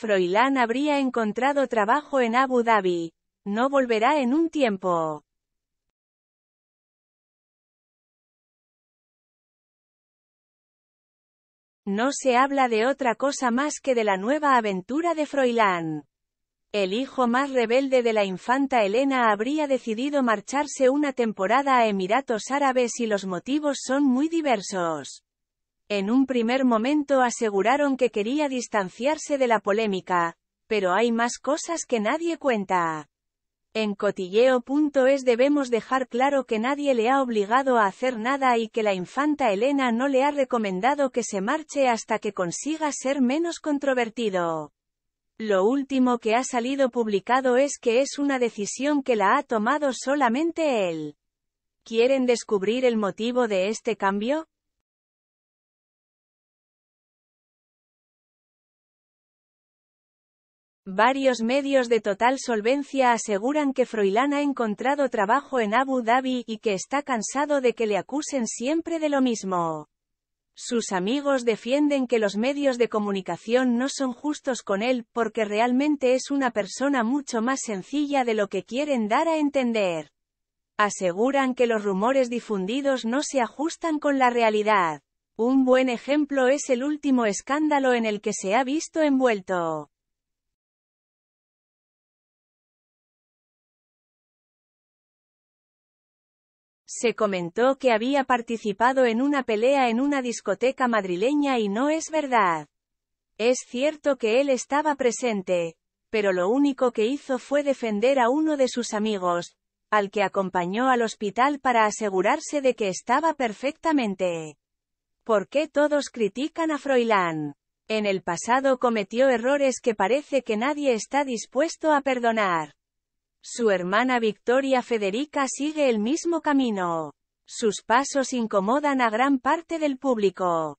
Froilán habría encontrado trabajo en Abu Dhabi. No volverá en un tiempo. No se habla de otra cosa más que de la nueva aventura de Froilán. El hijo más rebelde de la infanta Elena habría decidido marcharse una temporada a Emiratos Árabes y los motivos son muy diversos. En un primer momento aseguraron que quería distanciarse de la polémica, pero hay más cosas que nadie cuenta. En cotilleo.es debemos dejar claro que nadie le ha obligado a hacer nada y que la infanta Elena no le ha recomendado que se marche hasta que consiga ser menos controvertido. Lo último que ha salido publicado es que es una decisión que la ha tomado solamente él. ¿Quieren descubrir el motivo de este cambio? Varios medios de total solvencia aseguran que Froilán ha encontrado trabajo en Abu Dhabi y que está cansado de que le acusen siempre de lo mismo. Sus amigos defienden que los medios de comunicación no son justos con él porque realmente es una persona mucho más sencilla de lo que quieren dar a entender. Aseguran que los rumores difundidos no se ajustan con la realidad. Un buen ejemplo es el último escándalo en el que se ha visto envuelto. Se comentó que había participado en una pelea en una discoteca madrileña y no es verdad. Es cierto que él estaba presente, pero lo único que hizo fue defender a uno de sus amigos, al que acompañó al hospital para asegurarse de que estaba perfectamente. ¿Por qué todos critican a Froilán? En el pasado cometió errores que parece que nadie está dispuesto a perdonar. Su hermana Victoria Federica sigue el mismo camino. Sus pasos incomodan a gran parte del público.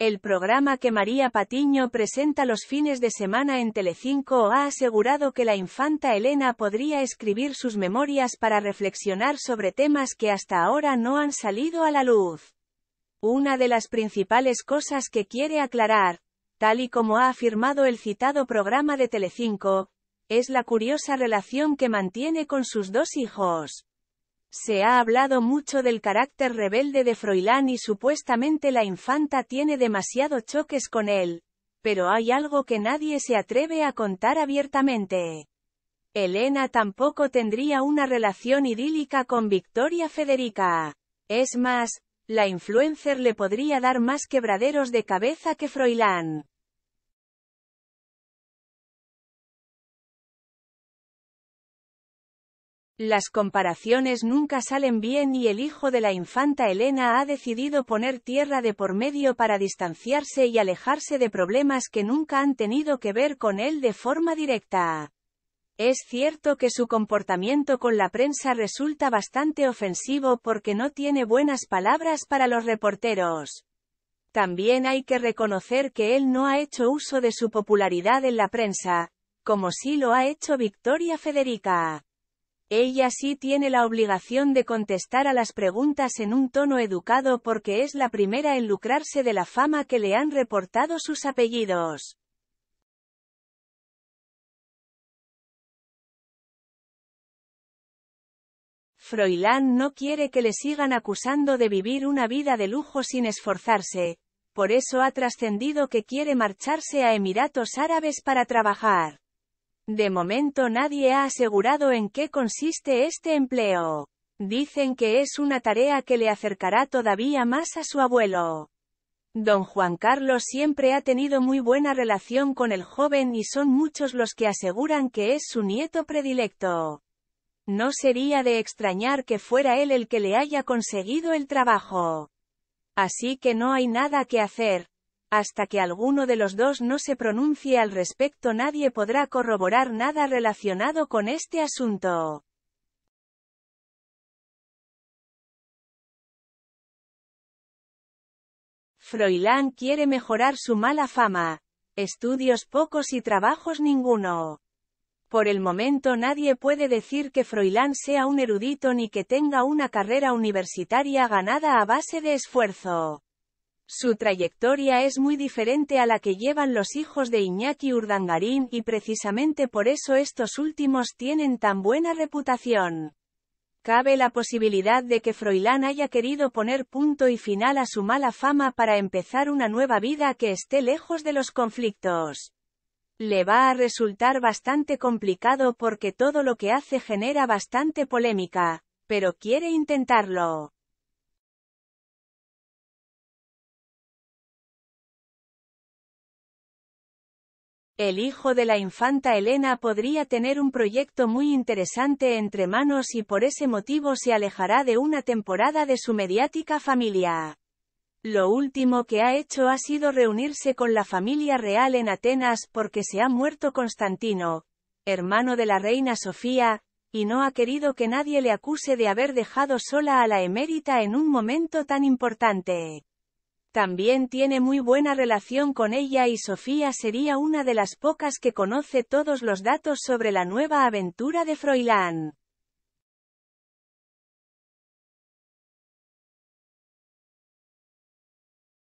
El programa que María Patiño presenta los fines de semana en Telecinco ha asegurado que la infanta Elena podría escribir sus memorias para reflexionar sobre temas que hasta ahora no han salido a la luz. Una de las principales cosas que quiere aclarar, tal y como ha afirmado el citado programa de Telecinco, es la curiosa relación que mantiene con sus dos hijos. Se ha hablado mucho del carácter rebelde de Froilán y supuestamente la infanta tiene demasiado choques con él, pero hay algo que nadie se atreve a contar abiertamente. Elena tampoco tendría una relación idílica con Victoria Federica. Es más, la influencer le podría dar más quebraderos de cabeza que Froilán. Las comparaciones nunca salen bien y el hijo de la infanta Elena ha decidido poner tierra de por medio para distanciarse y alejarse de problemas que nunca han tenido que ver con él de forma directa. Es cierto que su comportamiento con la prensa resulta bastante ofensivo porque no tiene buenas palabras para los reporteros. También hay que reconocer que él no ha hecho uso de su popularidad en la prensa, como sí lo ha hecho Victoria Federica. Ella sí tiene la obligación de contestar a las preguntas en un tono educado porque es la primera en lucrarse de la fama que le han reportado sus apellidos. Froilán no quiere que le sigan acusando de vivir una vida de lujo sin esforzarse, por eso ha trascendido que quiere marcharse a Emiratos Árabes para trabajar. De momento nadie ha asegurado en qué consiste este empleo. Dicen que es una tarea que le acercará todavía más a su abuelo. Don Juan Carlos siempre ha tenido muy buena relación con el joven y son muchos los que aseguran que es su nieto predilecto. No sería de extrañar que fuera él el que le haya conseguido el trabajo. Así que no hay nada que hacer, hasta que alguno de los dos no se pronuncie al respecto nadie podrá corroborar nada relacionado con este asunto. Froilán quiere mejorar su mala fama. Estudios pocos y trabajos ninguno. Por el momento nadie puede decir que Froilán sea un erudito ni que tenga una carrera universitaria ganada a base de esfuerzo. Su trayectoria es muy diferente a la que llevan los hijos de Iñaki Urdangarín y precisamente por eso estos últimos tienen tan buena reputación. Cabe la posibilidad de que Froilán haya querido poner punto y final a su mala fama para empezar una nueva vida que esté lejos de los conflictos. Le va a resultar bastante complicado porque todo lo que hace genera bastante polémica, pero quiere intentarlo. El hijo de la infanta Elena podría tener un proyecto muy interesante entre manos y por ese motivo se alejará de una temporada de su mediática familia. Lo último que ha hecho ha sido reunirse con la familia real en Atenas porque se ha muerto Constantino, hermano de la reina Sofía, y no ha querido que nadie le acuse de haber dejado sola a la emérita en un momento tan importante. También tiene muy buena relación con ella y Sofía sería una de las pocas que conoce todos los datos sobre la nueva aventura de Froilán.